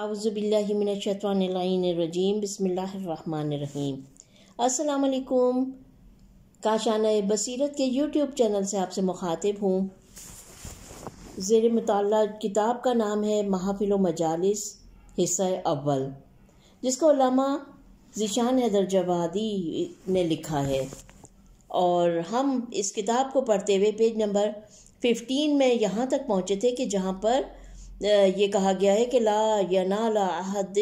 आउज़बिल्लिमिनशतवानरजीम बसमीम् असलकुम काशान बसीरत के YouTube channel से आपसे मुखातिब हूँ ज़ेर मताल किताब का नाम है महाफिल मजालस हिस्सा अव्वल जिसको ज़िशान हैदर जवादी ने लिखा है और हम इस किताब को पढ़ते हुए पेज नंबर फिफ्टीन में यहाँ तक पहुँचे थे कि जहाँ पर ये कहा गया है कि ला यनाला अहद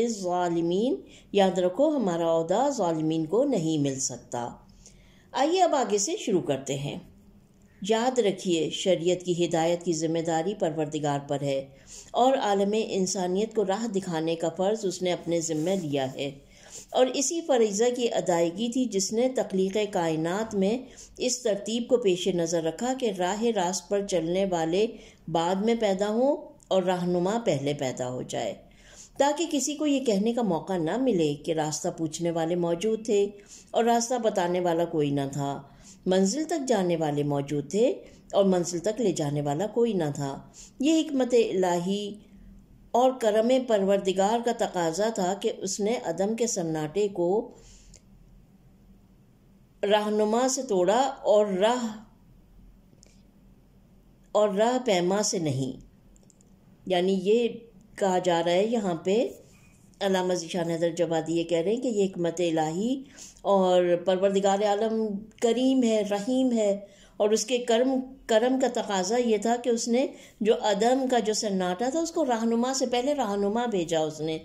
याद रखो हमारा अहदा ज़ालिमीन को नहीं मिल सकता आइए अब आगे से शुरू करते हैं याद रखिए शरीयत की हिदायत की जिम्मेदारी परवरदिगार पर है और आलम इंसानियत को राह दिखाने का फ़र्ज़ उसने अपने ज़िम्मे लिया है और इसी फरीज़ा की अदायगी थी जिसने तख्लीक कायनात में इस तरतीब को पेश नज़र रखा कि राह रास्त पर चलने वाले बाद में पैदा हों और रहनुमा पहले पैदा हो जाए ताकि किसी को ये कहने का मौका ना मिले कि रास्ता पूछने वाले मौजूद थे और रास्ता बताने वाला कोई ना था मंजिल तक जाने वाले मौजूद थे और मंजिल तक ले जाने वाला कोई ना था ये हमत इलाही और करम परवरदिगार का तकाजा था कि उसने अदम के सन्नाटे को रहनुमा से तोड़ा और राह और राह पैमा से नहीं यानी ये कहा जा रहा है यहाँ पे अलामा ज़ीशान हज़रत जवादी ये कह रहे हैं कि ये हमत इलाही और परवरदिगार आलम करीम है रहीम है और उसके कर्म कर्म का तकाजा ये था कि उसने जो अदम का जो सन्नाटा था उसको रहनुमा से पहले रहनुमा भेजा उसने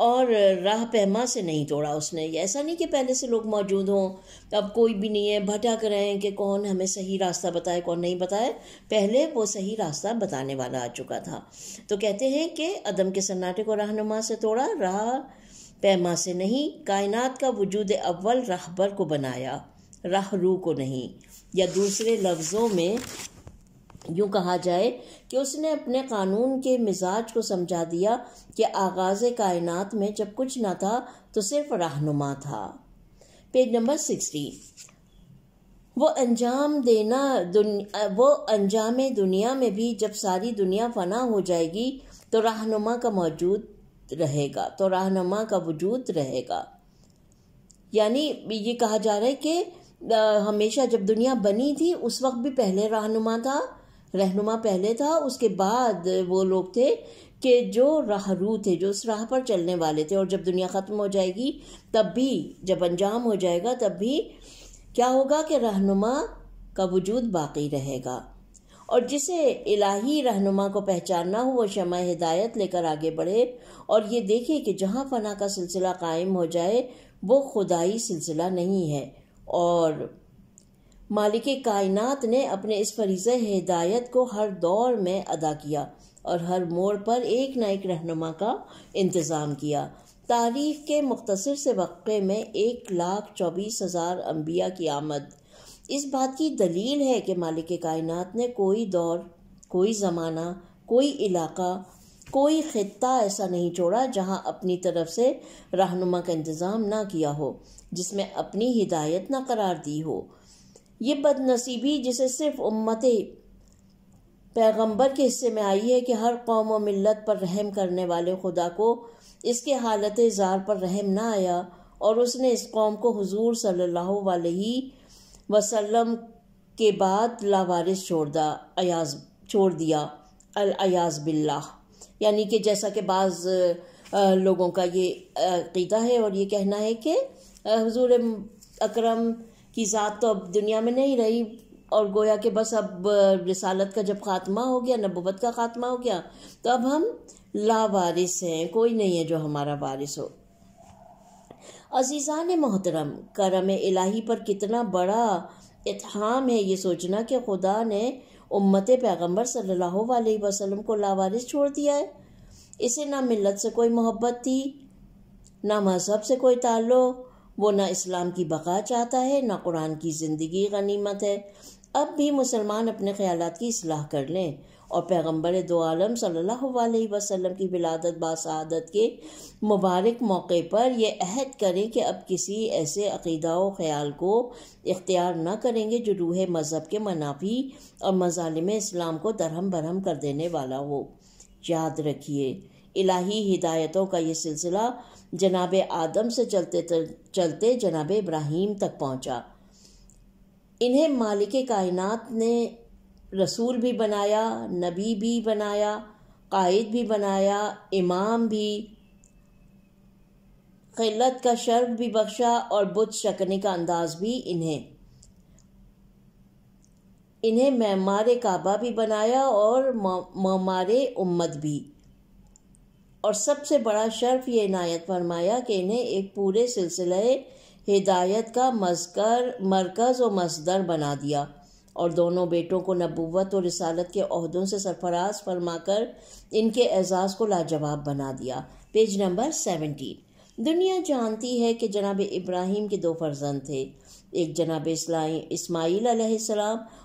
और राह पैमा से नहीं तोड़ा उसने ऐसा नहीं कि पहले से लोग मौजूद हों अब कोई भी नहीं है भटक रहे हैं कि कौन हमें सही रास्ता बताए कौन नहीं बताए पहले वो सही रास्ता बताने वाला आ चुका था तो कहते हैं कि अदम के सन्नाटे को रहनुमा से तोड़ा राह पैमा से नहीं कायनात का वजूद अव्वल राहबर को बनाया राह रू को नहीं या दूसरे लफ्ज़ों में यूं कहा जाए कि उसने अपने कानून के मिजाज को समझा दिया कि आगाज़ कायनात में जब कुछ न था तो सिर्फ रहनुमा था पेज नंबर सिक्सटी वो अंजाम देना वो अंजाम दुनिया में भी जब सारी दुनिया फना हो जाएगी तो रहनुमा का मौजूद रहेगा तो रहनुमा का वजूद रहेगा यानी ये कहा जा रहा है कि हमेशा जब दुनिया बनी थी उस वक्त भी पहले रहनुमा था रहनुमा पहले था उसके बाद वो लोग थे कि जो राहरू थे जो उस राह पर चलने वाले थे और जब दुनिया ख़त्म हो जाएगी तब भी जब अंजाम हो जाएगा तब भी क्या होगा कि रहनुमा का वजूद बाकी रहेगा और जिसे इलाही रहनुमा को पहचानना हो वो शमा हिदायत लेकर आगे बढ़े और ये देखे कि जहाँ फना का सिलसिला कायम हो जाए वो खुदाई सिलसिला नहीं है और मालिक कायनात ने अपने इस फरीज़ हिदायत को हर दौर में अदा किया और हर मोड़ पर एक ना एक रहनुमा का इंतज़ाम किया तारीख के मुख्तर से वक़े में एक लाख चौबीस हज़ार अम्बिया की आमद इस बात की दलील है कि मालिक कायनात ने कोई दौर कोई ज़माना कोई इलाका कोई ख़त्ता ऐसा नहीं छोड़ा जहां अपनी तरफ से रहनुमा का इंतज़ाम ना किया हो जिसमें अपनी हिदायत ना करार दी हो ये बदनसीबी जिसे सिर्फ उम्मत पैगंबर के हिस्से में आई है कि हर कौम व मिलत पर रहम करने वाले खुदा को इसके हालत ज़ार पर रहम ना आया और उसने इस कौम को हुजूर सल्लल्लाहु अलैहि वसल्लम के बाद लावारिस छोड़ दा अयाज छोड़ दिया अयाज बिल्ला यानी कि जैसा कि बाज़ लोगों का ये अकीदा है और ये कहना है कि हजूर अकरम की ज़ात तो अब दुनिया में नहीं रही और गोया के बस अब रसालत का जब ख़ात्मा हो गया नबूबत का ख़ात्मा हो गया तो अब हम लावारिस हैं कोई नहीं है जो हमारा वारिस हो अजीज़ान मोहतरम करम इलाही पर कितना बड़ा इतहाम है ये सोचना कि खुदा ने उम्मत पैगम्बर सल्लल्लाहु अलैहि वसल्लम को लावारिस छोड़ दिया है इसे ना मिलत से कोई मोहब्बत थी ना मज़हब से कोई ताल्लुक़ वो न इस्लाम की बका चाहता है न कुरान की ज़िंदगी गनीमत है अब भी मुसलमान अपने ख्याल की असलाह कर लें और पैगम्बर दो आलम अलैहि वसल्लम की विलादत बसादत के मुबारक मौके पर यह अहद करें कि अब किसी ऐसे अकीदा व ख्याल को इख्तियार न करेंगे जो रूह मज़हब के मनाफी और मजालिम इस्लाम को दरहम बरहम कर देने वाला हो याद रखिए इलाही हिदायतों का ये सिलसिला जनाब आदम से चलते चलते जनाब इब्राहिम तक पहुंचा इन्हें मालिक कायनात ने रसूल भी बनाया नबी भी बनाया कायद भी बनाया इमाम भी क़िलत का शर्फ भी बख्शा और बुद्ध शकने का अंदाज भी इन्हें इन्हें मैमार काबा भी बनाया और ममार उम्मत भी और सबसे बड़ा शर्फ ये इनायत फरमाया कि इन्हें एक पूरे सिलसिले हिदायत का मज़कर मरकज़ और मज़दर बना दिया और दोनों बेटों को नबूवत और रिसालत के अहदों से सरफराज फरमा कर इनके एजाज़ को लाजवाब बना दिया पेज नंबर सेवेंटीन दुनिया जानती है कि जनाब इब्राहिम के दो फर्जंद थे एक जनाब इस्माईल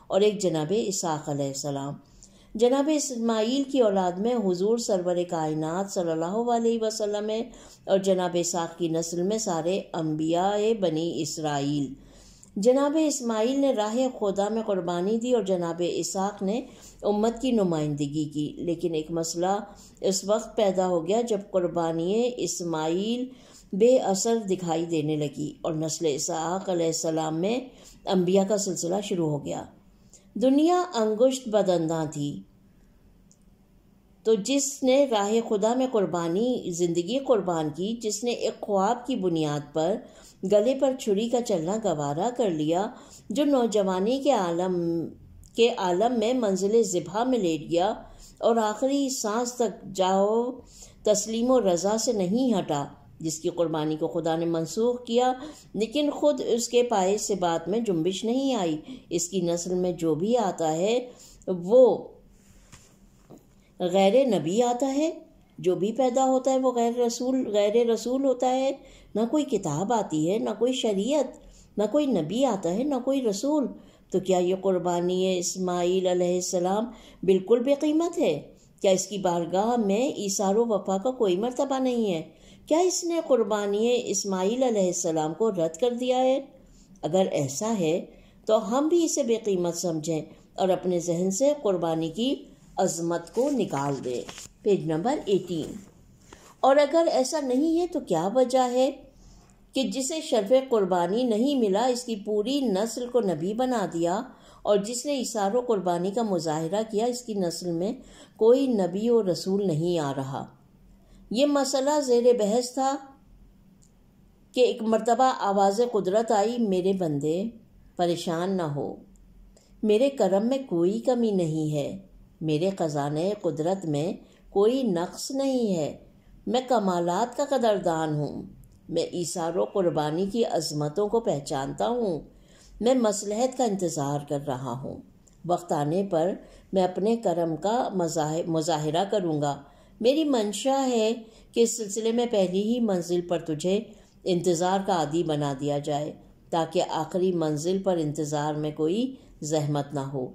और एक जनाब इसाक़ जनाब इसमाइल की औलाद में हुजूर सरवर कायनात सल्लल्लाहु अलैहि वसल्लम है और जनाब इसाक की नस्ल में सारे अम्बिया बनी इसराइल जनाब इसमाइल ने राह खुदा में कुर्बानी दी और जनाब इसाक ने उम्मत की नुमाइंदगी की लेकिन एक मसला इस वक्त पैदा हो गया जब कुर्बानी इसमाइल बेअसर दिखाई देने लगी और नस्ल इसाक में अम्बिया का सिलसिला शुरू हो गया दुनिया अंगुश्त बदंदा थी तो जिसने राह खुदा में कुर्बानी ज़िंदगी कुर्बान की जिसने एक ख्वाब की बुनियाद पर गले पर छुरी का चलना गवारा कर लिया जो नौजवानी के आलम के आलम में मंजिल ज़िबा में लेट गया और आखिरी सांस तक जाओ तस्लीम रज़ा से नहीं हटा जिसकी कुर्बानी को खुदा ने मनसूख किया लेकिन खुद उसके पाए से बात में जुम्बिश नहीं आई इसकी नस्ल में जो भी आता है वो गैर नबी आता है जो भी पैदा होता है वो गैर रसूल गैर रसूल होता है ना कोई किताब आती है ना कोई शरीयत ना कोई नबी आता है ना कोई रसूल तो क्या ये कुर्बानी इस्माइल अलैहिस्सलाम बिल्कुल बेकीमत है क्या इसकी बारगाह में ईसार वफा का कोई मरतबा नहीं है क्या इसने क़ुरबानी इसमाईल सलाम को रद्द कर दिया है अगर ऐसा है तो हम भी इसे बेकीमत समझें और अपने जहन से क़ुरबानी की अजमत को निकाल दें पेज नंबर एटीन और अगर ऐसा नहीं है तो क्या वजह है कि जिसे शर्फ क़ुरबानी नहीं मिला इसकी पूरी नस्ल को नबी बना दिया और जिसने इशारों क़ुरबानी का मुजाहरा किया इसकी नस्ल में कोई नबी और रसूल नहीं आ रहा ये मसला जेर बहस था कि एक मरतबा आवाज़ कुदरत आई मेरे बंदे परेशान ना हो मेरे करम में कोई कमी नहीं है मेरे ख़जाने कुदरत में कोई नक्स नहीं है मैं कमालत का कदरदान हूँ मैं इशारों कुर्बानी की अजमतों को पहचानता हूँ मैं मसलहत का इंतज़ार कर रहा हूँ वक्त आने पर मैं अपने करम का मजाह मुज़ाहरा करूँगा मेरी मंशा है कि इस सिलसिले में पहली ही मंजिल पर तुझे इंतज़ार का आदि बना दिया जाए ताकि आखिरी मंजिल पर इंतज़ार में कोई जहमत ना हो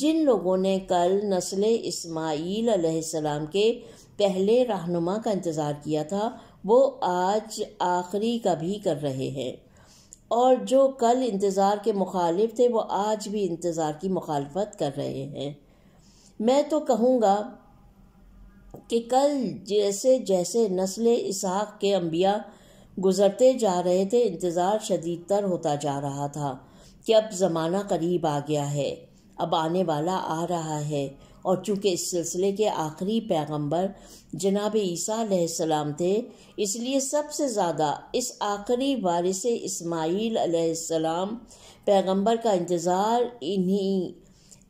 जिन लोगों ने कल नस्ल इसमाईल सलाम के पहले रहनुमा का इंतज़ार किया था वो आज आखिरी का भी कर रहे हैं और जो कल इंतज़ार के मुखालिफ थे वो आज भी इंतज़ार की मुखालफत कर रहे हैं मैं तो कहूँगा कि कल जैसे जैसे नस्ल इसहाक के अंबिया गुजरते जा रहे थे इंतज़ार शदीद तर होता जा रहा था कि अब ज़माना करीब आ गया है अब आने वाला आ रहा है और चूँकि इस सिलसिले के आखिरी पैगंबर जनाब ईसा थे इसलिए सबसे ज़्यादा इस आखिरी वारिस इसमाईल पैगम्बर पैगंबर का इंतज़ार इन्हीं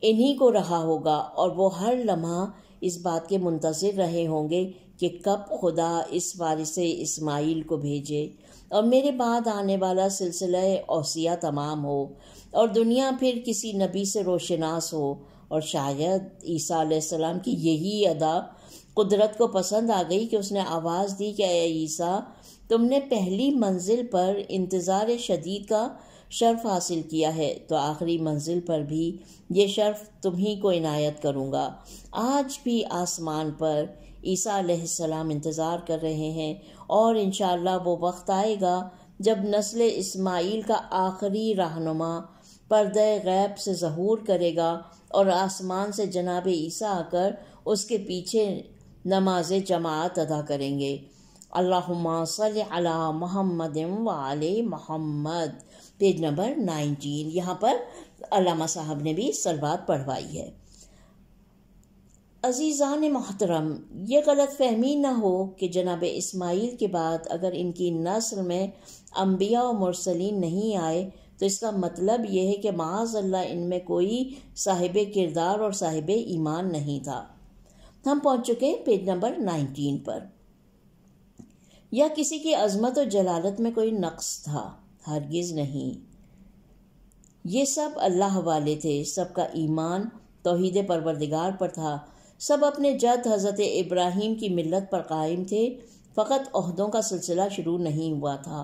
इन्हीं को रहा होगा और वो हर लम्हा इस बात के मुंतज़र रहे होंगे कि कब खुदा इस वारिस इस्माइल को भेजे और मेरे बाद आने वाला सिलसिला ओसिया तमाम हो और दुनिया फिर किसी नबी से रोशनास हो और शायद ईसा की यही अदा कुदरत को पसंद आ गई कि उसने आवाज़ दी कि अय ईसा तुमने पहली मंजिल पर इंतज़ार शदीद का शर्फ हासिल किया है तो आखिरी मंजिल पर भी ये शर्फ तुम्ही को इनायत करूँगा आज भी आसमान पर ईसा सलाम इंतज़ार कर रहे हैं और इन वो वक्त आएगा जब नस्ल इस्माइल का आखिरी रहनुमा परद गैब से जहूर करेगा और आसमान से जनाब ईसा आकर उसके पीछे नमाज जमात अदा करेंगे अल्लाह सल अला मोहम्मद व आल पेज नंबर नाइनटीन यहाँ पर अलामा साहब ने भी सलवार पढ़वाई है अजीज़ान मोहतरम ये गलत फहमी ना हो कि जनाब इस्माइल के बाद अगर इनकी नस्ल में अम्बिया और मुरसलिन नहीं आए तो इसका मतलब यह है कि माज़ल्ला इन इनमें कोई साहिब किरदार और साहिब ईमान नहीं था हम पहुंच चुके हैं पेज नंबर नाइनटीन पर या किसी की अजमत और जलालत में कोई नक्स था हरगिज़ नहीं ये सब अल्लाह वाले थे सबका ईमान तोहद परवरदिगार पर था सब अपने जद हज़रत इब्राहिम की मिलत पर कायम थे फ़कत अहदों का सिलसिला शुरू नहीं हुआ था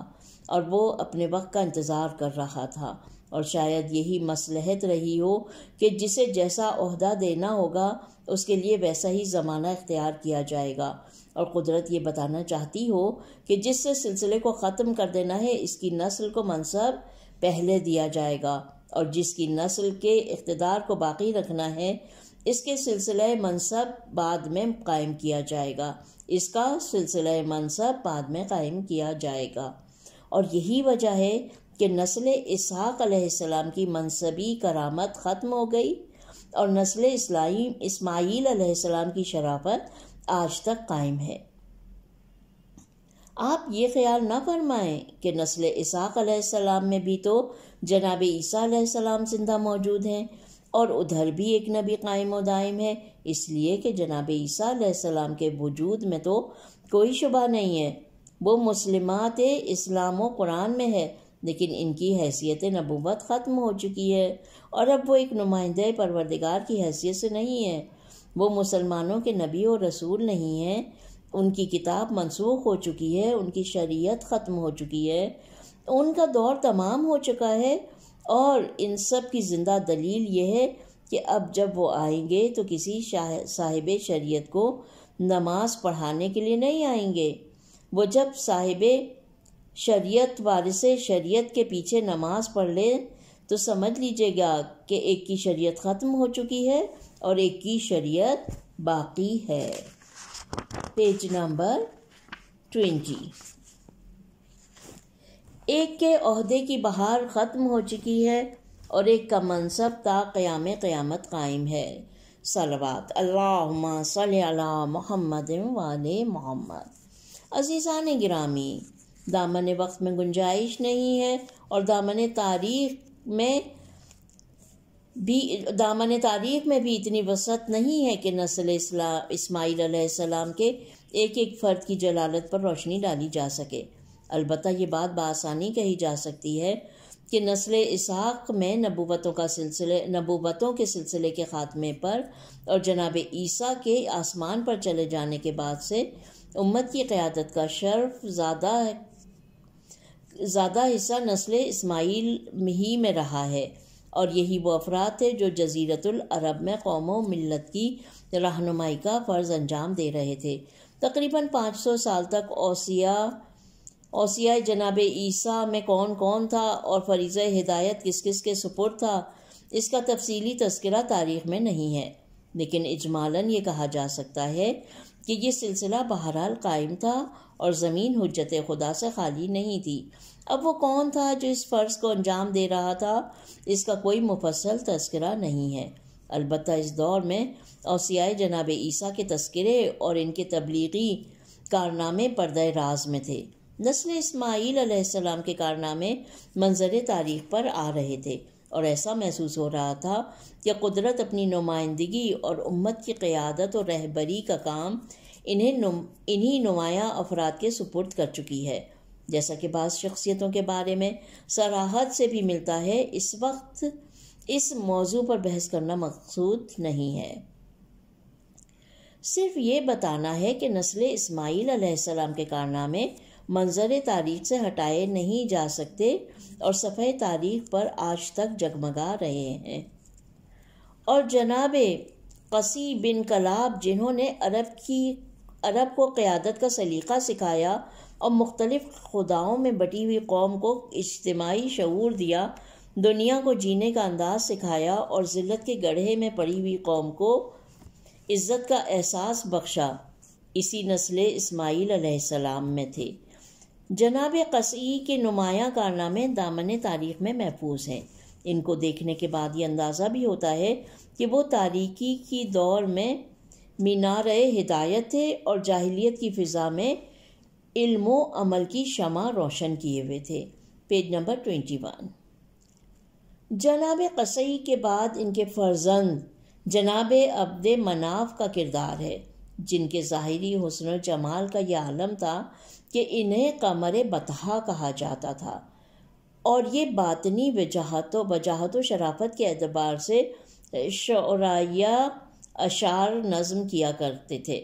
और वो अपने वक्त का इंतज़ार कर रहा था और शायद यही मसलहत रही हो कि जिसे जैसा अहदा देना होगा उसके लिए वैसा ही ज़माना इख्तियार किया जाएगा और कुदरत ये बताना चाहती हो कि जिससे सिलसिले को ख़त्म कर देना है इसकी नस्ल को मनसब पहले दिया जाएगा और जिसकी नस्ल के इकतदार को बाकी रखना है इसके सिलसिले मनसब बाद में कायम किया जाएगा इसका सिलसिला मनसब बाद में कायम किया जाएगा और यही वजह है कि नस्ल इसहाक की मनसबी करामत ख़त्म हो गई और नस्ल इस्लाम इस्माईल की शराफत आज तक कायम है आप ये ख्याल ना फरमाएं कि नस्ल इसाक में भी तो जनाब ईसा जिंदा मौजूद हैं और उधर भी एक नबी कायम और दायम है इसलिए कि जनाब ईसा के वजूद में तो कोई शुबा नहीं है वो मुसलमत इस्लाम कुरान में है लेकिन इनकी हैसियत नबूबत ख़त्म हो चुकी है और अब वो एक नुमाइंदे परवरदिगार की हैसियत से नहीं है वो मुसलमानों के नबी और रसूल नहीं हैं उनकी किताब मनसूख हो चुकी है उनकी शरीयत ख़त्म हो चुकी है उनका दौर तमाम हो चुका है और इन सब की ज़िंदा दलील यह है कि अब जब वो आएंगे तो किसी साहिब शरीयत को नमाज पढ़ाने के लिए नहीं आएंगे वो जब साहिब शरीयत वारिस शरीयत के पीछे नमाज पढ़ ले तो समझ लीजिएगा कि एक की शरीयत ख़त्म हो चुकी है और एक की शरीयत बाकी है पेज नंबर ट्वेंटी एक के अहदे की बहार ख़त्म हो चुकी है और एक का मनसब ता क़याम क़यामत कायम है सलवात अल्लाह सल मोहम्मद वाले मोहम्मद अजीज़ान गिरामी दामन वक्त में गुंजाइश नहीं है और दामन तारीख में भी दामन तारीख में भी इतनी वसत नहीं है कि नस्ल इस्माइल सलाम के एक एक फ़र्द की जलालत पर रोशनी डाली जा सके अलबत् ये बात बासानी कही जा सकती है कि नस्ल इसहाक में नबूबतों का सिलसिले नबूबतों के सिलसिले के ख़ात्मे पर और जनाब ईसा के आसमान पर चले जाने के बाद से उम्मत की क़्यादत का शर्फ ज़्यादा ज़्यादा हिस्सा नस्ल इस्माइल ही में रहा है और यही वो अफराद थे जो जजीरतुल अरब में कौम व मिलत की रहनुमाई का फ़र्ज़ अंजाम दे रहे थे तकरीबन 500 साल तक ओसिया ओसिया जनाब ईसा में कौन कौन था और फरीज़ हिदायत किस किस के सुपुर था इसका तफसीली तस्करा तारीख में नहीं है लेकिन इजमालन ये कहा जा सकता है कि ये सिलसिला बहरहाल कायम था और ज़मीन हजत खुदा से खाली नहीं थी अब वो कौन था जो इस फ़र्ज़ को अंजाम दे रहा था इसका कोई मुफसल तस्करा नहीं है अलबत् इस दौर में औसियाए जनाब ईसा के तस्करे और इनके तबलीगी कारनामे पर्दे राज में थे नस्ल इसमाईल के कारनामे मंजर तारीख पर आ रहे थे और ऐसा महसूस हो रहा था कि कुदरत अपनी नुमाइंदगी और उम्मत की क़्यादत और रहबरी का काम इन्हें नुम इन्हीं नुमाया अफराद के सुपुर्द कर चुकी है जैसा कि बाद शख्सियतों के बारे में सराहत से भी मिलता है इस वक्त इस मौजू पर बहस करना मकसूद नहीं है सिर्फ ये बताना है कि नस्ल इसमाइल आसमाम के कारनामे मंजर तारीख से हटाए नहीं जा सकते और सफ़े तारीख पर आज तक जगमगा रहे हैं और जनाब कसी बिन कलाब जिन्होंने अरब की अरब को क़्यादत का सलीका सिखाया और मुख्तलिफ खुदाओं में बटी हुई कौम को इज्तमाही शूर दिया दुनिया को जीने का अंदाज सिखाया और ज़िलत के गढ़े में पड़ी हुई कौम को इज़्ज़त का एहसास बख्शा इसी नस्ल इसमाईल में थे जनाब कसी के नुमाया कारनामे दामन तारीख में महफूज हैं इनको देखने के बाद ये अंदाज़ा भी होता है कि वो तारीखी की दौर में मीनार हिदायत थे और जाहलीत की फ़िज़ा में इल्म अमल की शमा रोशन किए हुए थे पेज नंबर ट्वेंटी वन जनाब कसई के बाद इनके फर्जंद जनाब अब्द मनाफ का किरदार है जिनके ज़ाहरी हसन जमाल का यह आलम था कि इन्हें कमर बतहा कहा जाता था और ये बातनी वजाहत वजाहत शराफत के अतबार से शराया अशार नज़म किया करते थे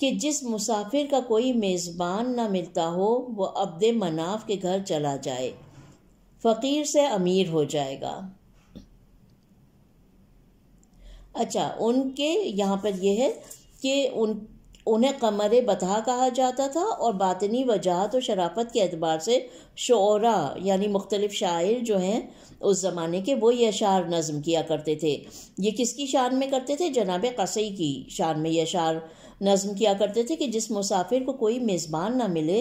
कि जिस मुसाफिर का कोई मेज़बान ना मिलता हो वो अब्द मनाफ के घर चला जाए फ़कीर से अमीर हो जाएगा अच्छा उनके यहाँ पर यह है कि उन उन्हें कमर बतहा कहा जाता था और बातनी वजाहत और शराफत के अतबार से शरा यानी मुख्तलिफ शायर जो हैं उस ज़माने के वो यशार नज़म किया करते थे ये किसकी शान में करते थे जनाब कसई की शान में यशार नज़म किया करते थे कि जिस मुसाफिर को कोई मेज़बान ना मिले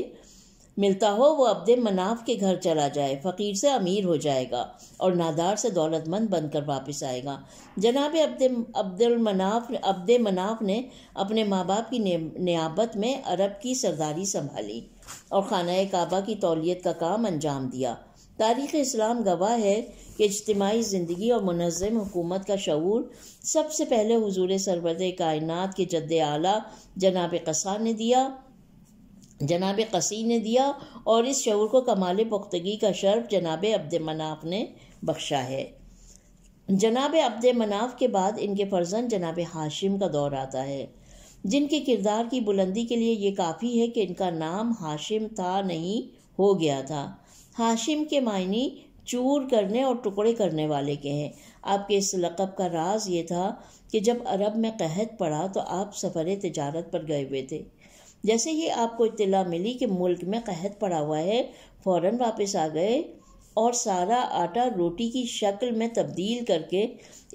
मिलता हो वो अब्दे मनाफ के घर चला जाए फ़कीर से अमीर हो जाएगा और नादार से दौलतमंद बनकर वापस आएगा जनाब अब्दे अब्दुल मनाफ अब्दे मनाफ ने अपने माँ बाप की नियाबत में अरब की सरदारी संभाली और खाना काबा की तौलीत का काम अंजाम दिया तारीख़ इस्लाम गवाह है कि इज्तमाही ज़िंदगी और मनज़म हुकूमत का शूर सबसे पहले हजूर सरबत कायनत के जद आला जनाब कसा ने दिया जनाब कसी ने दिया और इस शूर को कमाल पुख्तगी का शर्फ जनाब अब्द मनाफ ने बख्शा है जनाब अब्द मनाफ के बाद इनके फर्जन जनाब हाशिम का दौर आता है जिनके किरदार की बुलंदी के लिए ये काफ़ी है कि इनका नाम हाशिम था नहीं हो गया था हाशिम के मायने चूर करने और टुकड़े करने वाले के हैं आपके इस लक़ब का राज ये था कि जब अरब में कहत पड़ा तो आप सफ़र तजारत पर गए हुए थे जैसे ही आपको इतला मिली कि मुल्क में कहत पड़ा हुआ है फ़ौर वापस आ गए और सारा आटा रोटी की शक्ल में तब्दील करके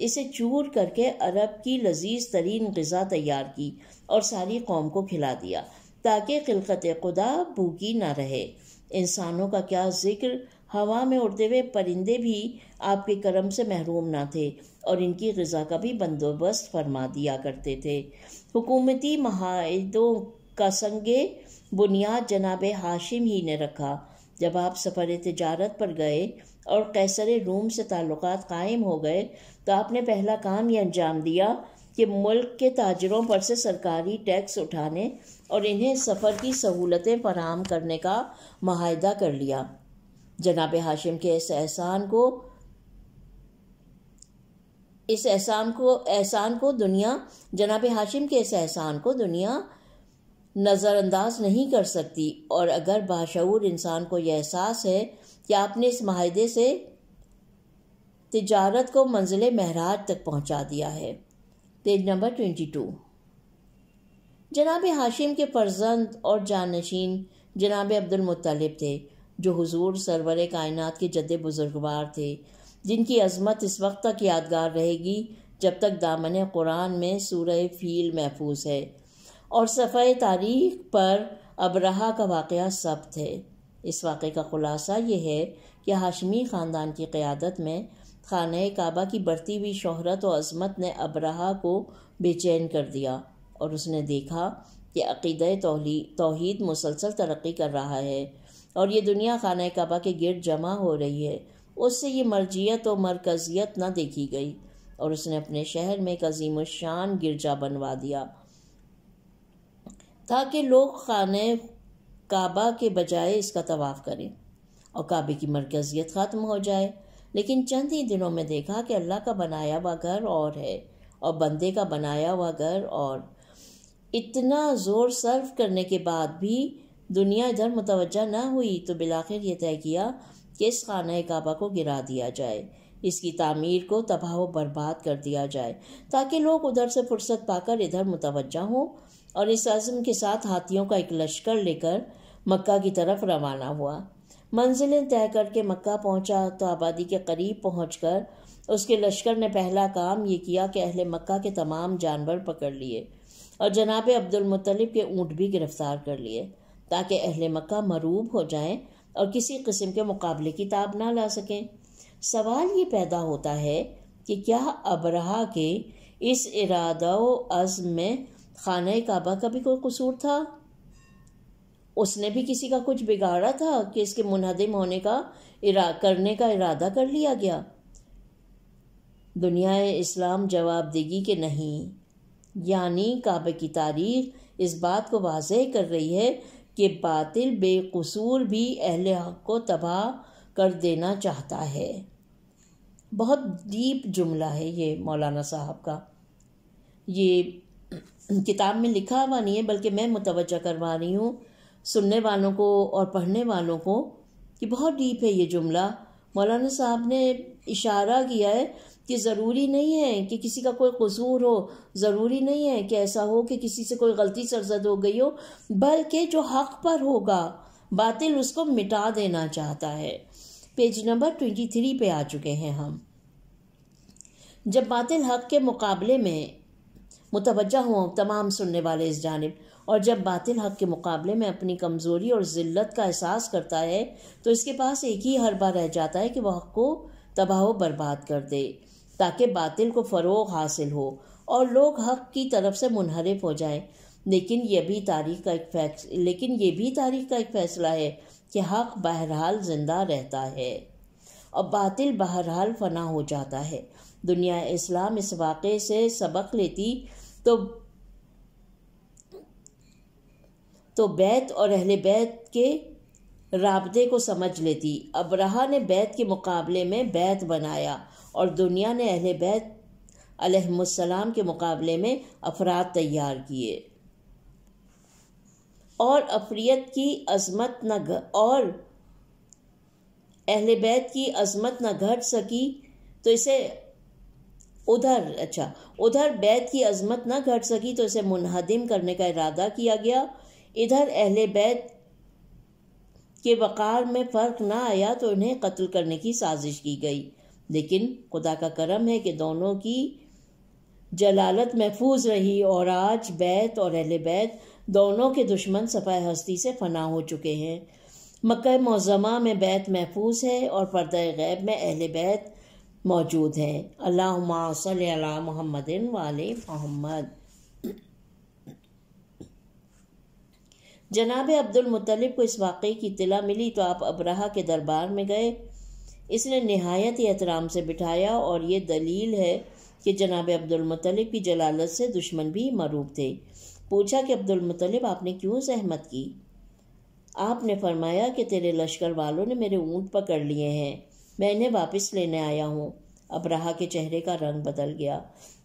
इसे चूर करके अरब की लजीज तरीन गज़ा तैयार की और सारी कौम को खिला दिया ताकि खिलकत खुदा भूखी ना रहे इंसानों का क्या जिक्र हवा में उड़ते हुए परिंदे भी आपके करम से महरूम ना थे और इनकी गज़ा का भी बंदोबस्त फरमा दिया करते थे हुकूमती महादों का संगे बुनियाद जनाब हाशिम ही ने रखा जब आप सफ़र तजारत पर गए और कैसर रूम से ताल्लुक कायम हो गए तो आपने पहला काम यह अंजाम दिया कि मुल्क के ताजरों पर से सरकारी टैक्स उठाने और इन्हें सफ़र की सहूलतें फराहम करने का माहिदा कर लिया जनाब हाशिम के इस एहसान को इस एहसान को एहसान को दुनिया जनाब हाशिम के इस एहसान को दुनिया नज़रअंदाज नहीं कर सकती और अगर बाशूर इंसान को यह एहसास है कि आपने इस माहदे से तजारत को मंजिल महराज तक पहुंचा दिया है पेज नंबर ट्वेंटी टू जनाब हाशिम के फर्जंद और जानशीन जनाब अब्दुलमतलब थे जो हुजूर सरवर कायनात के जद बुजुर्गवार थे जिनकी अजमत इस वक्त तक यादगार रहेगी जब तक दामन कुरान में सूर फील महफूज है और सफ़े तारीख पर अबरहा का वाक़ सब्त है इस वाक़े का ख़ुलासा यह है कि हाशमी ख़ानदान की क़्यादत में खान काबा की बढ़ती हुई शहरत और अजमत ने अबरहा को बेचैन कर दिया और उसने देखा कि अकीद तोहद मुसलसल तरक्की कर रहा है और ये दुनिया खान काबा के गिरद जमा हो रही है उससे ये मर्जियत और मरकज़ियत न देखी गई और उसने अपने शहर में एक अजीम शान गिरजा बनवा दिया ताकि लोग खाने काबा के बजाय इसका तवाफ़ करें और काबे की मरकज़ियत ख़त्म हो जाए लेकिन चंद ही दिनों में देखा कि अल्लाह का बनाया हुआ घर और है और बंदे का बनाया हुआ घर और इतना ज़ोर सर्व करने के बाद भी दुनिया इधर मुतवजह ना हुई तो बिलाखिर यह तय किया कि इस खाना काबा को गिरा दिया जाए इसकी तामीर को तबाह बर्बाद कर दिया जाए ताकि लोग उधर से फुर्सत पाकर इधर मुतवजह हों और इस आज़म के साथ हाथियों का एक लश्कर लेकर मक्का की तरफ रवाना हुआ मंजिलें तय करके मक्का पहुंचा तो आबादी के करीब पहुंचकर उसके लश्कर ने पहला काम ये किया कि अहले मक्का के तमाम जानवर पकड़ लिए और जनाब अब्दुलमतलब के ऊँट भी गिरफ्तार कर लिए ताकि अहले मक्का मरूब हो जाएं और किसी किस्म के मुकाबले की ताब ना ला सकें सवाल ये पैदा होता है कि क्या अबरहा के इस इरादा अज़म में खाना काबा का भी कोई कसूर था उसने भी किसी का कुछ बिगाड़ा था कि इसके मुनहदम होने का इरा करने का इरादा कर लिया गया दुनिया इस्लाम जवाब देगी कि नहीं यानी काबे की तारीख इस बात को वाज कर रही है कि बातिल बेकसूर भी अहल हक को तबाह कर देना चाहता है बहुत डीप जुमला है ये मौलाना साहब का ये किताब में लिखा हुआ नहीं है बल्कि मैं मुतवजा करवा रही हूँ सुनने वालों को और पढ़ने वालों को कि बहुत डीप है ये जुमला मौलाना साहब ने इशारा किया है कि ज़रूरी नहीं है कि किसी का कोई कसूर हो ज़रूरी नहीं है कि ऐसा हो कि किसी से कोई गलती सरजद हो गई हो बल्कि जो हक पर होगा बातिल उसको मिटा देना चाहता है पेज नंबर ट्वेंटी थ्री पे आ चुके हैं हम जब बातिल हक के मुकाबले में मुतवजह हों तमाम सुनने वाले इस जानब और जब बातिल हक के मुकाबले में अपनी कमज़ोरी और ज़िल्त का एहसास करता है तो इसके पास एक ही हरबा रह जाता है कि वह हक को तबाह बर्बाद कर दे ताकि बातिल को फ़रोग हासिल हो और लोग हक की तरफ से मुनहरफ हो जाए लेकिन यह भी तारीख का एक फैस लेकिन ये भी तारीख का एक फ़ैसला है कि हक बहरहाल ज़िंदा रहता है और बातिल बहरहाल फना हो जाता है दुनिया इस्लाम इस वाक़े से सबक लेती तो तो बैत और अहले बैत के रबते को समझ लेती अब्रहा ने बैत के मुकाबले में बैत बनाया और दुनिया ने अहले बैत अलहसलाम के मुकाबले में अफराद तैयार किए और अफरीत की अजमत न और अहल बैत की अजमत न घट सकी तो इसे उधर अच्छा उधर बैत की अजमत न घट सकी तो इसे मुनहदिम करने का इरादा किया गया इधर अहल बैत के वक़ार में फ़र्क ना आया तो इन्हें कत्ल करने की साजिश की गई लेकिन खुदा का करम है कि दोनों की जलालत महफूज रही और आज बैत और अहल बैत दोनों के दुश्मन सफा हस्ती से फना हो चुके हैं मक मौजमा में बैत महफूज है और पर्दा गैब में अहल बैत मौजूद है अल्लाह महमद वाल मोहम्मद जनाब अब्दुलमतलब को इस वाक़े की इतला मिली तो आप अबराहा के दरबार में गए इसने नहायत ही एहतराम से बिठाया और ये दलील है कि जनाब अब्दुलमतलब की जलालत से दुश्मन भी मरूब थे पूछा कि अब्दुलमतलब आपने क्यों सहमत की आपने फरमाया कि तेरे लश्कर वालों ने मेरे ऊँट पकड़ लिए हैं मैं इन्हें वापस लेने आया हूँ अब्राहा के चेहरे का रंग बदल गया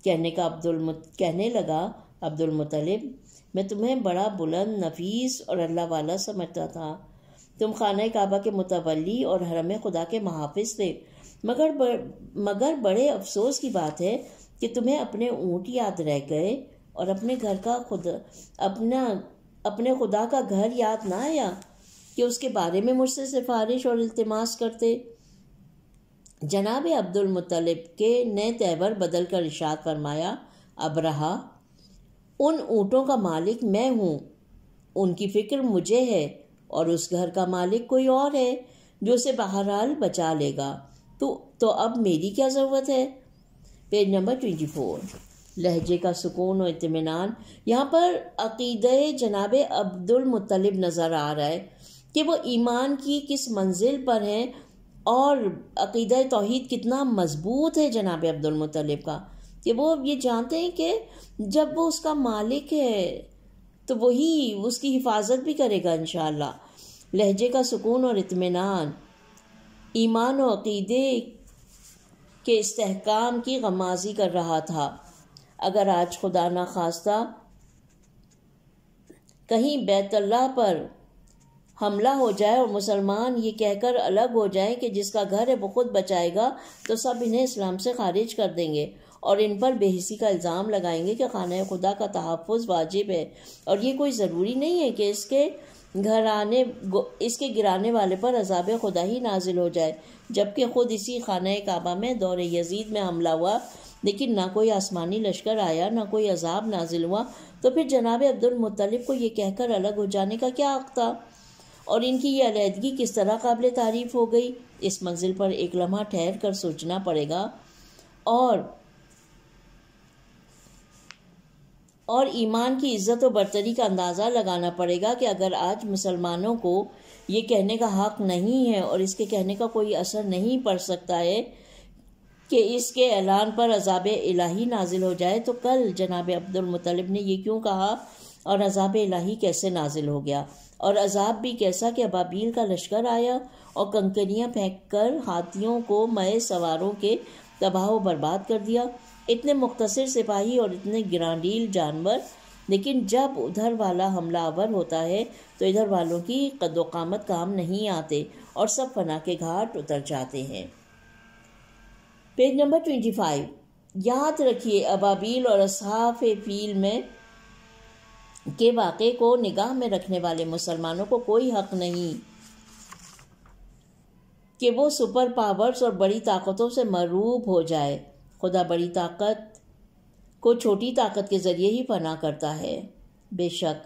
कहने का अब्दुल कहने लगा अब्दुल मुतलिब मैं तुम्हें बड़ा बुलंद नफीस और अल्लाह वाला समझता था तुम खाना काबा के मुतवली और हरम खुदा के महाफिज थे मगर ब, मगर बड़े अफसोस की बात है कि तुम्हें अपने ऊँट याद रह गए और अपने घर का खुद अपना अपने खुदा का घर याद ना आया कि उसके बारे में मुझसे सिफारिश और अल्तमास करते जनाब अब्दुलमतलब के नए तेवर बदल कर इशाद फरमाया अब रहा उन ऊँटों का मालिक मैं हूँ उनकी फ़िक्र मुझे है और उस घर का मालिक कोई और है जो उसे बहरहाल बचा लेगा तो तो अब मेरी क्या ज़रूरत है पेज नंबर ट्वेंटी फोर लहजे का सुकून और इतमान यहाँ पर अकीद जनाब अब्दुल नज़र आ रहा है कि वो ईमान की किस मंजिल पर हैं और अकीद तोहद कितना मज़बूत है जनाब अब्दुलमतलब का कि वो ये जानते हैं कि जब वो उसका मालिक है तो वही उसकी हिफाजत भी करेगा इन लहजे का सुकून और इतमान ईमान और अकीदे के इस्तेकाम की गमाजी कर रहा था अगर आज खुदा न खास्ता कहीं बैतल्ला पर हमला हो जाए और मुसलमान ये कहकर अलग हो जाए कि जिसका घर है वो खुद बचाएगा तो सब इन्हें इस्लाम से खारिज कर देंगे और इन पर बेहिसी का इल्ज़ाम लगाएंगे कि खाना खुदा का तहफ़ वाजिब है और ये कोई ज़रूरी नहीं है कि इसके घर आने इसके गिराने वाले पर अजाब खुदा ही नाजिल हो जाए जबकि ख़ुद इसी खाना काबा में दौर यजीद में हमला हुआ लेकिन ना कोई आसमानी लश्कर आया ना कोई अजाब नाजिल हुआ तो फिर जनाब अब्दुलमतलब को ये कहकर अलग हो जाने का क्या हक था और इनकी ये अलीहदगी किस तरह काबिल तारीफ हो गई इस मंजिल पर एक लम्हा ठहर कर सोचना पड़ेगा और और ईमान की इज्जत और बरतरी का अंदाज़ा लगाना पड़ेगा कि अगर आज मुसलमानों को ये कहने का हक नहीं है और इसके कहने का कोई असर नहीं पड़ सकता है कि इसके ऐलान पर अजाब इलाही नाजिल हो जाए तो कल जनाब मुतलब ने यह क्यों कहा और अजाब इलाही कैसे नाजिल हो गया और अजाब भी कैसा कि अबाबील का लश्कर आया और कंकरियाँ फेंक कर हाथियों को मए सवारों के तबाह बर्बाद कर दिया इतने मुख्तर सिपाही और इतने ग्रांडील जानवर लेकिन जब उधर वाला हमलावर होता है तो इधर वालों की कदोकामत काम नहीं आते और सब फना के घाट उतर जाते हैं पेज नंबर ट्वेंटी फाइव याद रखिए अबाबील और असहाफ फील में के वाक़े को निगाह में रखने वाले मुसलमानों को कोई हक नहीं कि वो सुपर पावर्स और बड़ी ताकतों से मरूब हो जाए खुदा बड़ी ताकत को छोटी ताकत के ज़रिए ही फना करता है बेशक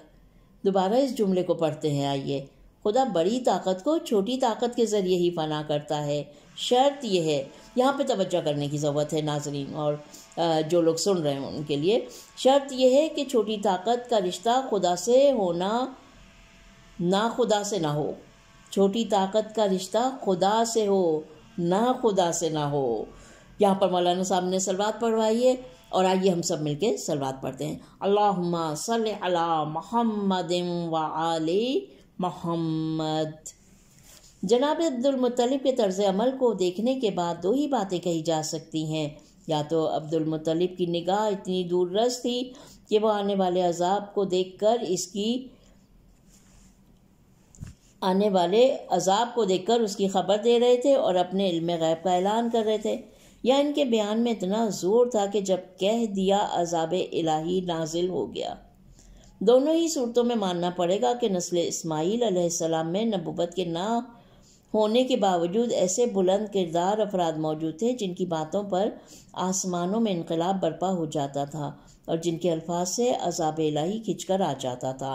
दोबारा इस जुमले को पढ़ते हैं आइए खुदा बड़ी ताकत को छोटी ताकत के ज़रिए ही फना करता है शर्त यह है यहाँ पे तवज्जो करने की ज़रूरत है नाजरीन और जो लोग सुन रहे हैं उनके लिए शर्त यह है कि छोटी ताकत का रिश्ता खुदा से होना ना खुदा से ना हो छोटी ताकत का रिश्ता खुदा से हो ना खुदा से ना हो यहाँ पर मौलाना साहब ने सलवात है और आइए हम सब मिलके सलवात पढ़ते हैं अल्लाहुम्मा सल अला मोहम्मद व आली मोहम्मद जनाब अब्दुलमतलब के तर्ज अमल को देखने के बाद दो ही बातें कही जा सकती हैं या तो अब्दुलमतलब की निगाह इतनी रस थी कि वह आने वाले अजाब को देखकर इसकी आने वाले अजाब को देखकर उसकी खबर दे रहे थे और अपने इल्म गैब का ऐलान कर रहे थे या इनके बयान में इतना ज़ोर था कि जब कह दिया अजाब इलाही नाजिल हो गया दोनों ही सूरतों में मानना पड़ेगा कि नस्ल इस्माईल में नबूबत के ना होने के बावजूद ऐसे बुलंद किरदार अफराद मौजूद थे जिनकी बातों पर आसमानों में इनकलाब बर्पा हो जाता था और जिनके अल्फाज से अजाब लाही खिंचकर आ जाता था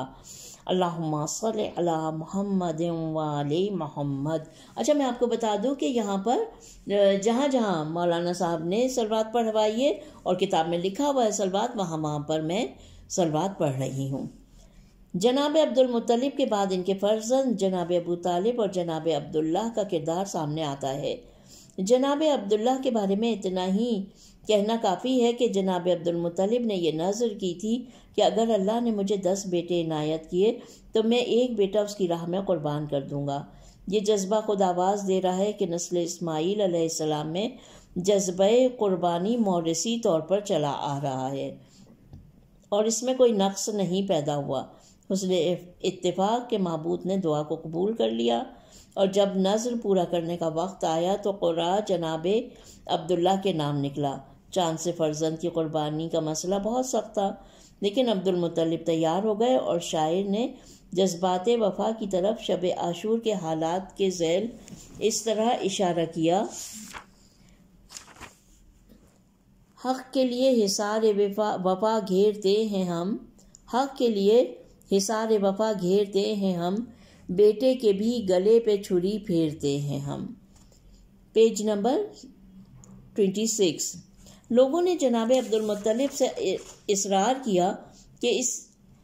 अल्लाहुम्मा सल अला मोहम्मद वाले मोहम्मद अच्छा मैं आपको बता दूं कि यहाँ पर जहाँ जहाँ मौलाना साहब ने सलवात पढ़वाई है और किताब में लिखा हुआ है सलवात वहाँ वहाँ पर मैं सलवात पढ़ रही हूँ जनाब मुतलिब के बाद इनके फर्जन जनाब अबू तालिब और जनाब अब्दुल्ला का किरदार सामने आता है जनाब अब्दुल्ला के बारे में इतना ही कहना काफ़ी है कि जनाब मुतलिब ने यह नज़र की थी कि अगर अल्लाह ने मुझे दस बेटे इनायत किए तो मैं एक बेटा उसकी राह में क़ुरबान कर दूँगा ये जज्बा खुद आवाज़ दे रहा है कि नस्ल इसमाईल सलाम में जज्ब कुर्बानी मौरसी तौर पर चला आ रहा है और इसमें कोई नक्स नहीं पैदा हुआ उसने इतफाक़ के महबूद ने दुआ को कबूल कर लिया और जब नज़र पूरा करने का वक्त आया तो कुरा जनाब अब्दुल्ला के नाम निकला चांद से फर्जंद की कुर्बानी का मसला बहुत सख्त था लेकिन अब्दुलमतलब तैयार हो गए और शायर ने जज्बात वफा की तरफ शब आशूर के हालात के जैल इस तरह इशारा किया हक के लिए हिसार वफा घेरते हैं हम हक के लिए हिसार वफा घेरते हैं हम बेटे के भी गले पे छुरी फेरते हैं हम पेज नंबर ट्वेंटी सिक्स लोगों ने जनाब अब्दुलमतलब से इसरार किया कि इस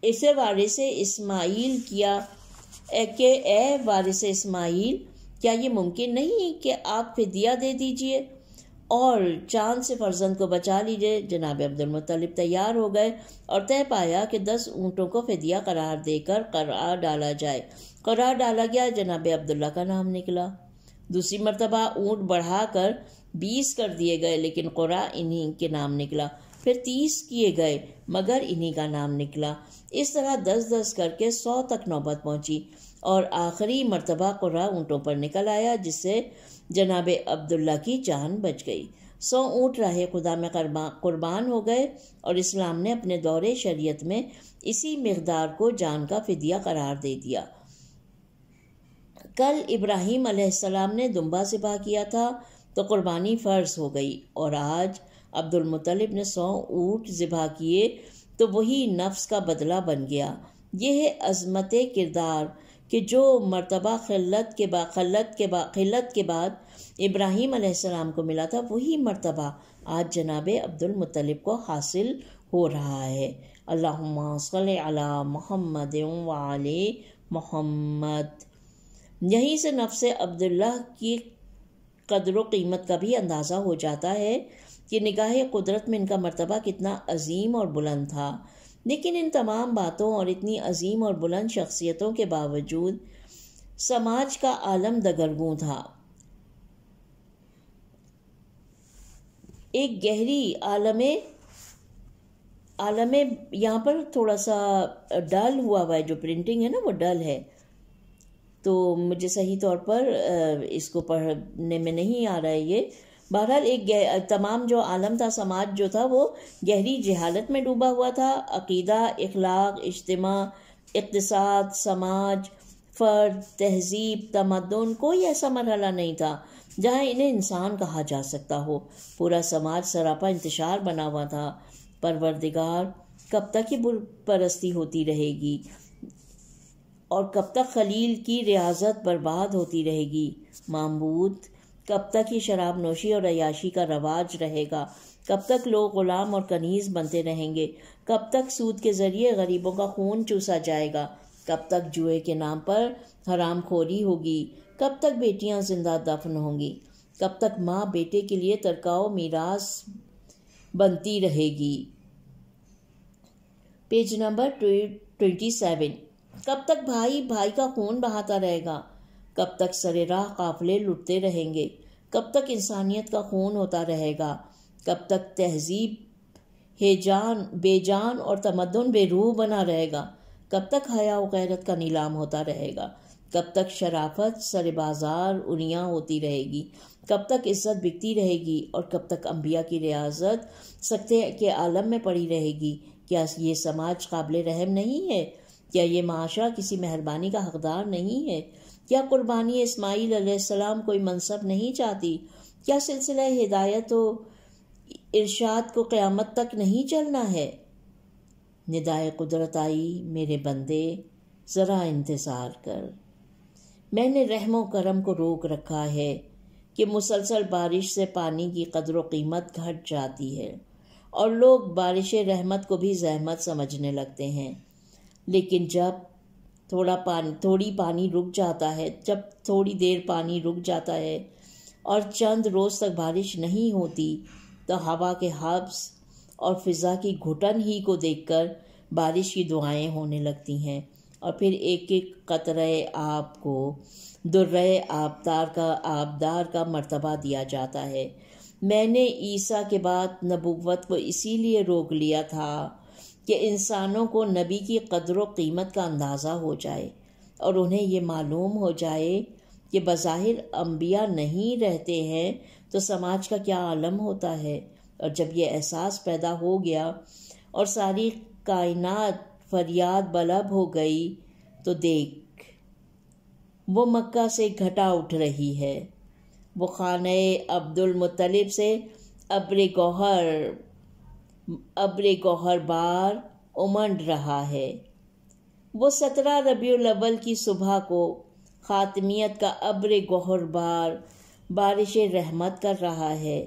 इसे वारिस इस्माइल किया के ए वारिस इस्माइल क्या ये मुमकिन नहीं कि आप फिदिया दे दीजिए और चांद से फर्जंद को बचा लीजिए जनाब अब्दुलमतलब तैयार हो गए और तय पाया कि दस ऊँटों को फिदिया करार देकर करार डाला जाए करार डाला गया जनाब अब्दुल्ला का नाम निकला दूसरी मरतबा ऊँट बढ़ाकर बीस कर दिए गए लेकिन कुरा इन्हीं के नाम निकला फिर तीस किए गए मगर इन्हीं का नाम निकला इस तरह दस दस करके सौ तक नौबत पहुंची और आखिरी मरतबा कुर्रा ऊँटों पर निकल आया जिससे जनाब अब्दुल्ला की जान बच गई सौ ऊँट राह खुदा में कुर्बान हो गए और इस्लाम ने अपने दौरे शरीयत में इसी मकदार को जान का फिदिया करार दे दिया कल इब्राहीम अलैहिस्सलाम ने दुम्बा बा किया था तो कुर्बानी फ़र्ज हो गई और आज अब्दुलमतलब ने सौ ऊँट ज़िबा किए तो वही नफ्स का बदला बन गया यह है अजमत किरदार कि जो मरतबा खलत के बाद खलत के बाद खिलत के बाद इब्राहीम आसमाम को मिला था वही मरतबा आज जनाब अब्दुलमतलब को हासिल हो रहा है अल्लासल महमद वाल मोहम्मद यहीं से नफ्स अब्दुल्ला की कदर वीमत का भी अंदाज़ा हो जाता है कि निगाह कुदरत में इनका मरतबा कितना अजीम और बुलंद था लेकिन इन तमाम बातों और इतनी अजीम और बुलंद शख्सियतों के बावजूद समाज का आलम दगरगू था एक गहरी आलम आलम यहाँ पर थोड़ा सा डल हुआ हुआ है जो प्रिंटिंग है ना वो डल है तो मुझे सही तौर पर इसको पढ़ने में नहीं आ रहा है ये बहरहाल एक तमाम जो आलम था समाज जो था वो गहरी जहालत में डूबा हुआ था अकीदा इखलाक इज्तम इकतसाद समाज फ़र्द तहजीब तमदन कोई ऐसा मरहला नहीं था जहाँ इन्हें इंसान कहा जा सकता हो पूरा समाज सरापा इंतशार बना हुआ था परवरदिगार कब तक ही परस्ती होती रहेगी और कब तक खलील की रियाजत बर्बाद होती रहेगी मामूद कब तक ये शराब नोशी और अयाशी का रवाज रहेगा कब तक लोग गुलाम और कनीज बनते रहेंगे कब तक सूद के ज़रिए गरीबों का खून चूसा जाएगा कब तक जुए के नाम पर हराम खोरी होगी कब तक बेटियां जिंदा दफन होंगी कब तक माँ बेटे के लिए तरकाओ मीरास बनती रहेगी पेज नंबर ट्वेंटी सेवन कब तक भाई भाई का खून बहाता रहेगा कब तक सरेराह काफले लुटते रहेंगे कब तक इंसानियत का खून होता रहेगा कब तक तहजीब हेजान बेजान और तमदन बेरूह बना रहेगा कब तक हया गैरत का नीलाम होता रहेगा कब तक शराफत सर बाजार उनिया होती रहेगी कब तक इज्जत बिकती रहेगी और कब तक अम्बिया की रियाजत सकते के आलम में पड़ी रहेगी क्या ये समाज काबिल रहम नहीं है क्या ये माशा किसी मेहरबानी का हकदार नहीं है क्या कुर्बानी इस्माइल अलैहिस्सलाम कोई मनसब नहीं चाहती क्या सिलसिला हिदायत व इरशाद को क़यामत तक नहीं चलना है निदाय कुदरत आई मेरे बंदे ज़रा इंतज़ार कर मैंने रहम करम को रोक रखा है कि मुसलसल बारिश से पानी की कदर कीमत घट जाती है और लोग बारिश रहमत को भी जहमत समझने लगते हैं लेकिन जब थोड़ा पानी थोड़ी पानी रुक जाता है जब थोड़ी देर पानी रुक जाता है और चंद रोज़ तक बारिश नहीं होती तो हवा के हब्स और फिज़ा की घुटन ही को देखकर बारिश की दुआएं होने लगती हैं और फिर एक एक कतरे आप को दुर्रे आबदार का आबदार का मर्तबा दिया जाता है मैंने ईसा के बाद नबूवत को इसीलिए रोक लिया था कि इंसानों को नबी की कदर व कीमत का अंदाज़ा हो जाए और उन्हें ये मालूम हो जाए कि बज़ाहिर अम्बिया नहीं रहते हैं तो समाज का क्या आलम होता है और जब यह एहसास पैदा हो गया और सारी कायनात फरियाद बलब हो गई तो देख वो मक्का से घटा उठ रही है वो खान अब्दुलमतलब से अब्र गौहर अब्र गौहर बार उमंड रहा है वो सत्रह रबील की सुबह को ख़ात्मियत का अब्र गौहर बार बारिश रहमत कर रहा है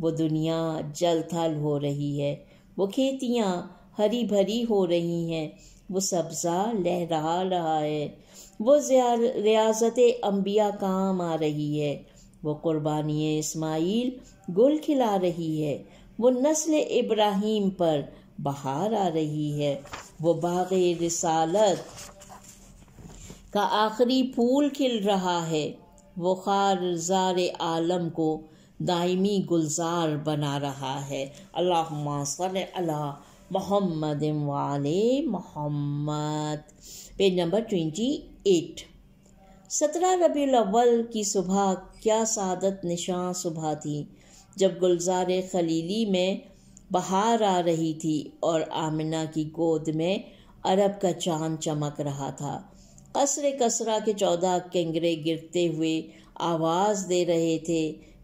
वो दुनिया जल थल हो रही है वो खेतियाँ हरी भरी हो रही हैं वो सब्ज़ा लहरा रहा है वो रियाजत अम्बिया काम आ रही है वो क़ुरबानी इस्माइल गुल खिला रही है वो नस्ल इब्राहिम पर बहार आ रही है वो बाग रिसालत का आखिरी फूल खिल रहा है वो जार आलम को दायमी गुलजार बना रहा है अल्लाह सल मोहम्मद वाले Mohammed page number twenty eight सत्रह रबी अव्वल की सुबह क्या सादत निशान सुबह थी जब गुलजार खलीली में बहार आ रही थी और आमिना की गोद में अरब का चांद चमक रहा था कसरे कसरा के चौदह केंगरे गिरते हुए आवाज़ दे रहे थे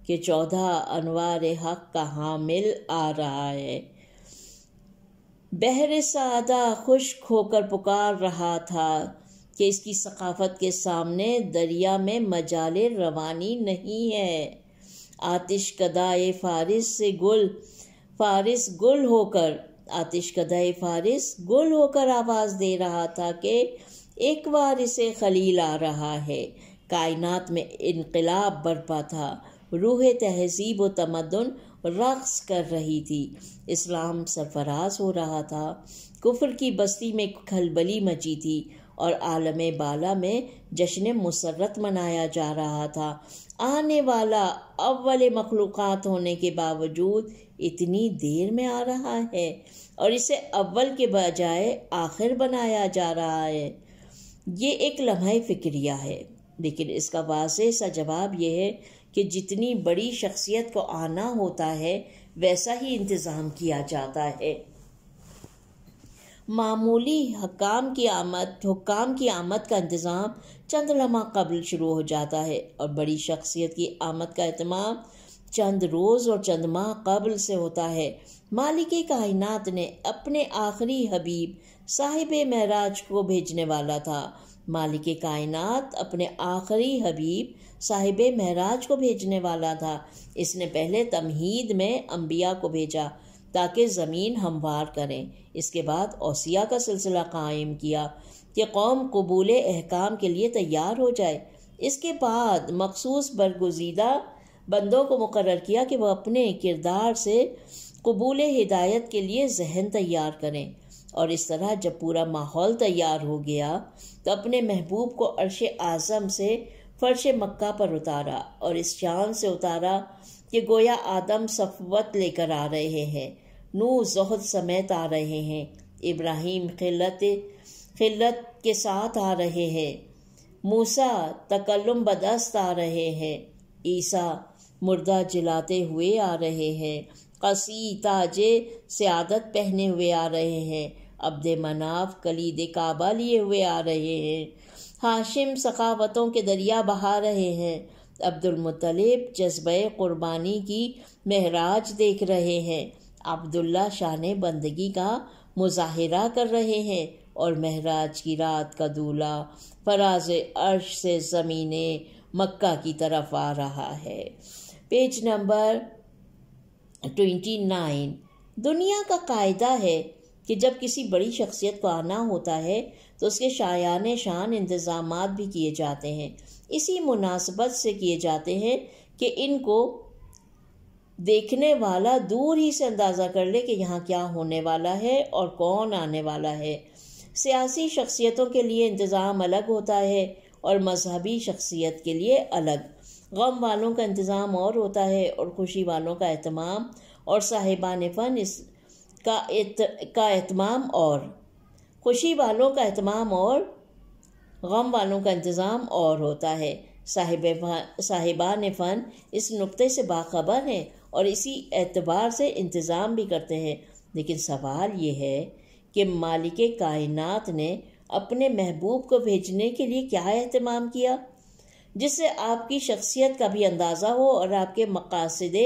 कि चौदह अनवार हक का हामिल आ रहा है बहर सादा खुश होकर पुकार रहा था कि इसकी सकाफत के सामने दरिया में मजाले रवानी नहीं है आतिश कदाए फारिस से गुल फारिस गुल होकर आतिश कदाए फारिस गुल होकर आवाज़ दे रहा था कि एक बार इसे खलील आ रहा है कायनात में इनकलाब बरपा था रूह तहजीब व तमदन रक्स कर रही थी इस्लाम सरफराज हो रहा था कुफर की बस्ती में खलबली मची थी और आलम बाला में जश्न मुसरत मनाया जा रहा था आने वाला अव्वल मखलूक़ होने के बावजूद इतनी देर में आ रहा है और इसे अव्वल के बजाय आखिर बनाया जा रहा है ये एक लम्हा फ़िक्रिया है लेकिन इसका वाज सा जवाब यह है कि जितनी बड़ी शख्सियत को आना होता है वैसा ही इंतज़ाम किया जाता है मामूली हकाम की आमद हुकाम की आमद का इंतज़ाम चंद लमह कबल शुरू हो जाता है और बड़ी शख्सियत की आमद का अहतमाम चंद रोज़ और चंद माह कबल से होता है मालिक कायनात ने अपने आखिरी हबीब साहिब महराज को भेजने वाला था मालिक कायनात अपने आखिरी हबीब साहिब महराज को भेजने वाला था इसने पहले तमहीद में अम्बिया को भेजा ताकि ज़मीन हमवार करें इसके बाद ओसिया का सिलसिला कायम किया कि कौम कबूल अहकाम के लिए तैयार हो जाए इसके बाद मखसूस बरगजीदा बंदों को मुकर किया कि वह अपने किरदार से कबूल हिदायत के लिए जहन तैयार करें और इस तरह जब पूरा माहौल तैयार हो गया तो अपने महबूब को अरश आज़म से फर्श मक्का पर उतारा और इस शान से उतारा कि गोया आदम सफवत लेकर आ रहे हैं नू जहद समेत आ रहे हैं इब्राहिम खिलत खिलत के साथ आ रहे हैं मूसा तकल्लुम बदस्त आ रहे हैं ईसा मुर्दा जलाते हुए आ रहे हैं कसी ताजे सियादत पहने हुए आ रहे हैं अब्द मनाफ कलीद काबा लिए हुए आ रहे हैं हाशिम सखावतों के दरिया बहा रहे हैं अब्दुलमतलब जज्ब कुर्बानी की महराज देख रहे हैं अब्दुल्ला शाह बंदगी का मुजाहरा कर रहे हैं और महराज की रात का दूल्हा फराज अर्श से ज़मीने मक्का की तरफ आ रहा है पेज नंबर ट्वेंटी नाइन दुनिया का कायदा है कि जब किसी बड़ी शख्सियत को आना होता है तो उसके शायान शान इंतज़ाम भी किए जाते हैं इसी मुनासबत से किए जाते हैं कि इनको देखने वाला दूर ही से अंदाज़ा कर ले कि यहाँ क्या होने वाला है और कौन आने वाला है सियासी शख्सियतों के लिए इंतज़ाम अलग होता है और मजहबी शख्सियत के लिए अलग गम वालों का इंतज़ाम और होता है और खुशी वालों का अहतमाम और साहिबान फ़न इस का अहतमाम और खुशी वालों का अहतमाम और गम वालों का इंतज़ाम और होता है साहिब साहिबान फ़न इस नुक़े से बाखबर हैं और इसी एतबार से इंतज़ाम भी करते हैं लेकिन सवाल ये है कि मालिक कायनात ने अपने महबूब को भेजने के लिए क्या अहतमाम किया जिससे आपकी शख्सियत का भी अंदाज़ा हो और आपके मकासद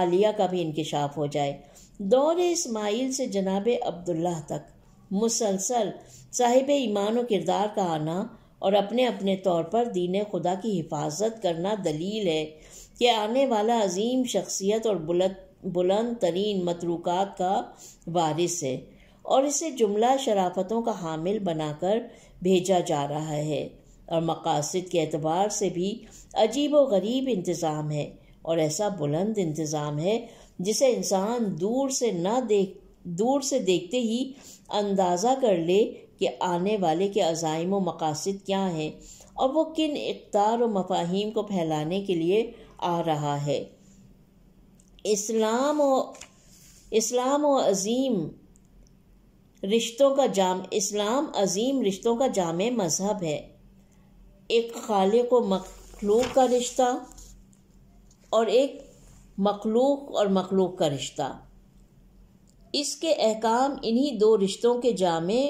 आलिया का भी इंकशाफ हो जाए दौर इसमाइल से जनाब अब्दुल्ला तक मुसलसल साहिब ईमान व किरदार का आना और अपने अपने तौर पर दीन खुदा की हिफाजत करना दलील है कि आने वाला अजीम शख्सियत और बुलंद बुलंद तरीन मतलूक का वारिस है और इसे जुमला शराफतों का हामिल बनाकर भेजा जा रहा है और मकासद के अतबार से भी अजीब व गरीब इंतज़ाम है और ऐसा बुलंद इंतज़ाम है जिसे इंसान दूर से न देख दूर से देखते ही अंदाज़ा कर ले कि आने वाले के अज़ाइम व मकासद क्या हैं और वो किन इकदार व मफाहिम को फैलाने के लिए आ रहा है इस्लाम व इस्लाम व अज़ीम रिश्तों का जाम इस्लाम अजीम रिश्तों का जाम मज़हब है एक खाले व मखलूक का रिश्ता और एक मखलूक और मखलूक का रिश्ता इसके अहकाम इन्हीं दो रिश्तों के जामे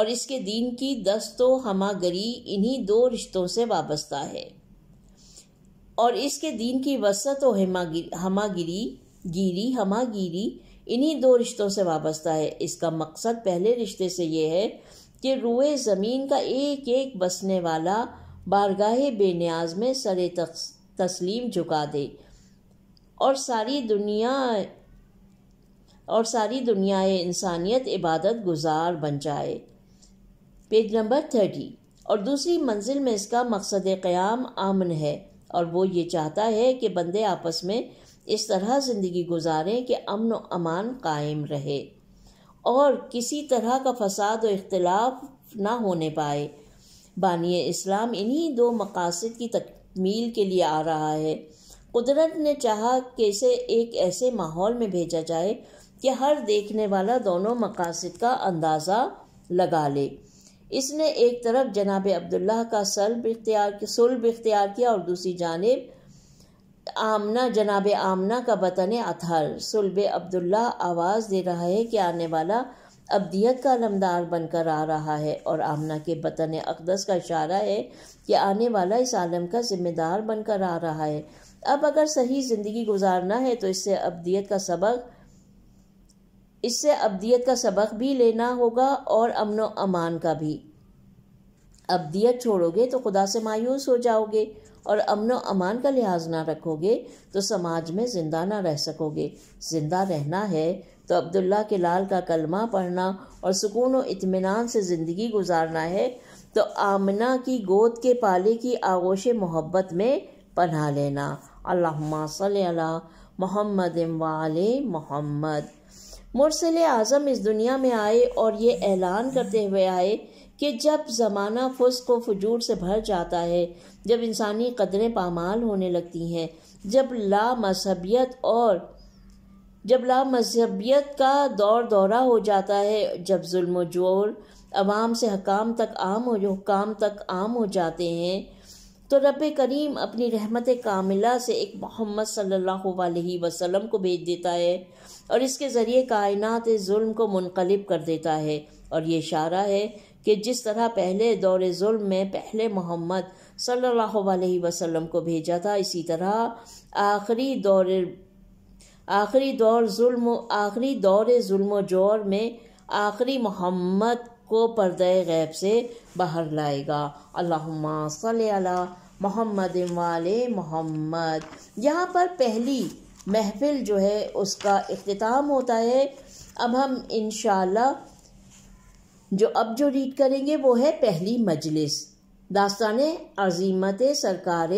और इसके दीन की दस्तो हमागरी इन्हीं दो रिश्तों से वाबस्ता है और इसके दीन की वसत व हमागिरी गिरी हमागिरी इन्हीं दो रिश्तों से वाबस्ता है इसका मकसद पहले रिश्ते से ये है कि रुए ज़मीन का एक एक बसने वाला बारगाह बेनियाज में सरे तस्लीम झुका दे और सारी दुनिया और सारी दुनिया इंसानियत इबादत गुजार बन जाए पेज नंबर थर्टी और दूसरी मंजिल में इसका मकसद क़्याम आमन है और वो ये चाहता है कि बंदे आपस में इस तरह ज़िंदगी गुजारें कि अमन व अमान कायम रहे और किसी तरह का फसाद व इख्तलाफ ना होने पाए बानी इस्लाम इन्हीं दो मकासद की तकमील के लिए आ रहा है कुदरत ने चाहा कि इसे एक ऐसे माहौल में भेजा जाए कि हर देखने वाला दोनों मकासद का अंदाज़ा लगा ले इसने एक तरफ जनाब अब्दुल्ला का सल्ब इख्तियार सुलब इख्तियार किया और दूसरी जानब आमना जनाब आमना का बतन अथहर सुलब अब्दुल्ला आवाज़ दे रहा है कि आने वाला अब्दियत का अलमदार बनकर आ रहा है और आमना के बतन अकदस का इशारा है कि आने वाला इस आलम का जिम्मेदार बनकर आ रहा है अब अगर सही ज़िंदगी गुजारना है तो इससे अब्दियत का सबक इससे अब्दियत का सबक भी लेना होगा और अमन अमान का भी अब्दियत छोड़ोगे तो खुदा से मायूस हो जाओगे और अमन अमान का लिहाज ना रखोगे तो समाज में ज़िंदा ना रह सकोगे ज़िंदा रहना है तो अब्दुल्ला के लाल का कलमा पढ़ना और सुकून व इतमान से ज़िंदगी गुजारना है तो आमना की गोद के पाले की आगोश मोहब्बत में पन्हा लेना सल्ली अला मोहम्मद वाल मोहम्मद मुरसल आज़म इस दुनिया में आए और ये ऐलान करते हुए आए कि जब ज़माना फुस्क व फजूर से भर जाता है जब इंसानी कदरें पामाल होने लगती हैं जब ला मजहबियत और जब ला मजहबियत का दौर दौरा हो जाता है जब जुल्म जोर आवाम से हकाम तक आम हो हुकाम तक आम हो जाते हैं तो रब करीम अपनी रहमत कामिला से एक मोहम्मद सल्लल्लाहु अलैहि वसल्लम को भेज देता है और इसके ज़रिए कायनात जुल्म को मुनकलब कर देता है और ये इशारा है कि जिस तरह पहले दौर जुल्म में पहले मोहम्मद सल्लल्लाहु अलैहि वसल्लम को भेजा था इसी तरह आखिरी दौर आखिरी दौर जुल्म आखिरी दौर जुल्म जोर में आखिरी मोहम्मद को पर्दे गैब से बाहर लाएगा अल्लाह सल मोहम्मद वाले मोहम्मद यहाँ पर पहली महफिल जो है उसका अख्ताम होता है अब हम इन जो अब जो रीड करेंगे वो है पहली मजलिस दास्तान अजीमत सरकार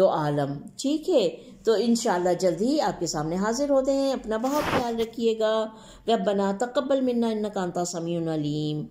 दो आलम ठीक है तो इन जल्द ही आपके सामने हाजिर होते हैं अपना बहुत ख्याल रखिएगा रब बना तकबल मन्ना इन्ना कांता समीम